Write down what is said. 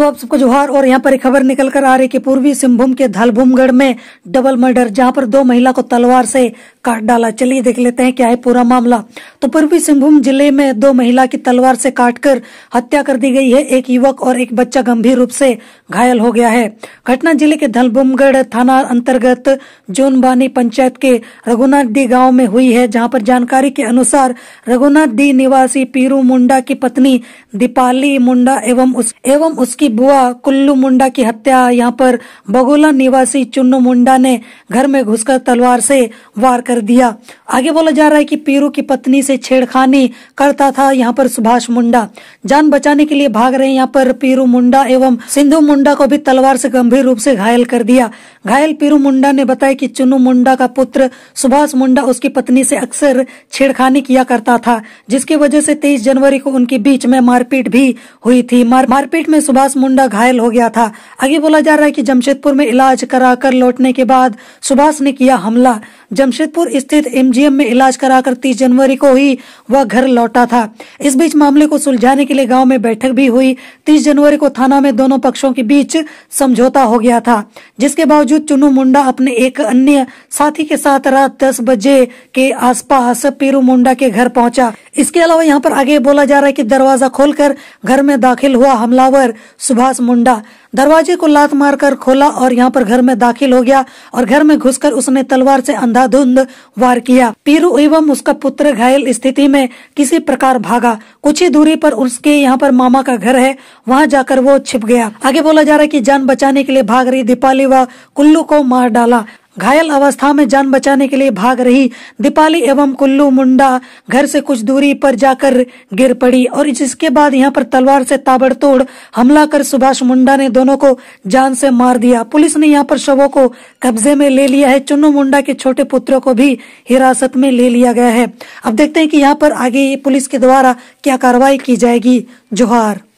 तो आप सबको जोहार और यहाँ पर एक खबर निकल कर आ रही कि पूर्वी सिंहभूम के धलभूमगढ़ में डबल मर्डर जहाँ पर दो महिला को तलवार से काट डाला चलिए देख लेते हैं क्या है पूरा मामला तो पूर्वी सिंहभूम जिले में दो महिला की तलवार से काटकर हत्या कर दी गई है एक युवक और एक बच्चा गंभीर रूप से घायल हो गया है घटना जिले के धलबुमगढ़ थाना अंतर्गत जोनबानी पंचायत के रघुनाथ दी गाँव में हुई है जहाँ पर जानकारी के अनुसार रघुनाथ दी निवासी पीरू मुंडा की पत्नी दीपाली मुंडा एवं उस, एवं उसकी बुआ कुल्लू मुंडा की हत्या यहाँ पर बगोला निवासी चुन्नू मुंडा ने घर में घुसकर तलवार से वार कर दिया आगे बोला जा रहा है कि पीरू की पत्नी से छेड़खानी करता था यहाँ पर सुभाष मुंडा जान बचाने के लिए भाग रहे यहाँ पर पीरू मुंडा एवं सिंधु मुंडा को भी तलवार से गंभीर रूप से घायल कर दिया घायल पीरू मुंडा ने बताया कि चुनू मुंडा का पुत्र सुभाष मुंडा उसकी पत्नी से अक्सर छेड़खानी किया करता था जिसकी वजह से 23 जनवरी को उनके बीच में मारपीट भी हुई थी मार, मारपीट में सुभाष मुंडा घायल हो गया था आगे बोला जा रहा है कि जमशेदपुर में इलाज कराकर लौटने के बाद सुभाष ने किया हमला जमशेदपुर स्थित एमजीएम में इलाज कराकर तीस जनवरी को ही वह घर लौटा था इस बीच मामले को सुलझाने के लिए गाँव में बैठक भी हुई तीस जनवरी को थाना में दोनों पक्षों के बीच समझौता हो गया था जिसके बावजूद बावजूद चुनू मुंडा अपने एक अन्य साथी के साथ रात दस बजे के आसपास पेरू मुंडा के घर पहुंचा इसके अलावा यहाँ पर आगे बोला जा रहा है कि दरवाजा खोलकर घर में दाखिल हुआ हमलावर सुभाष मुंडा दरवाजे को लात मारकर खोला और यहाँ पर घर में दाखिल हो गया और घर में घुसकर उसने तलवार से अंधाधुंध वार किया पीरू एवं उसका पुत्र घायल स्थिति में किसी प्रकार भागा कुछ ही दूरी पर उसके यहाँ पर मामा का घर है वहाँ जाकर वो छिप गया आगे बोला जा रहा है की जान बचाने के लिए भाग रही दीपाली व कुल्लू को मार डाला घायल अवस्था में जान बचाने के लिए भाग रही दीपाली एवं कुल्लू मुंडा घर से कुछ दूरी पर जाकर गिर पड़ी और जिसके बाद यहाँ पर तलवार से ताबड़तोड़ हमला कर सुभाष मुंडा ने दोनों को जान से मार दिया पुलिस ने यहाँ पर शवों को कब्जे में ले लिया है चुन्नू मुंडा के छोटे पुत्रों को भी हिरासत में ले लिया गया है अब देखते हैं कि यहाँ पर आगे पुलिस के द्वारा क्या कार्रवाई की जाएगी जोहार